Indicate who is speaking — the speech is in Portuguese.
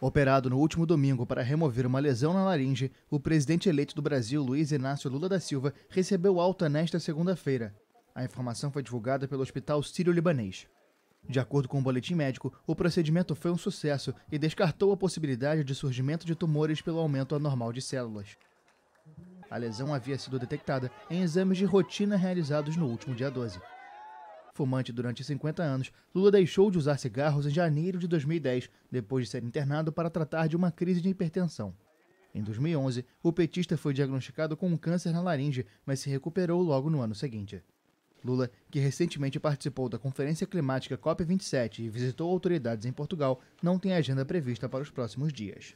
Speaker 1: Operado no último domingo para remover uma lesão na laringe, o presidente eleito do Brasil, Luiz Inácio Lula da Silva, recebeu alta nesta segunda-feira. A informação foi divulgada pelo Hospital Sírio-Libanês. De acordo com o boletim médico, o procedimento foi um sucesso e descartou a possibilidade de surgimento de tumores pelo aumento anormal de células. A lesão havia sido detectada em exames de rotina realizados no último dia 12. Fumante durante 50 anos, Lula deixou de usar cigarros em janeiro de 2010, depois de ser internado para tratar de uma crise de hipertensão. Em 2011, o petista foi diagnosticado com um câncer na laringe, mas se recuperou logo no ano seguinte. Lula, que recentemente participou da Conferência Climática COP27 e visitou autoridades em Portugal, não tem agenda prevista para os próximos dias.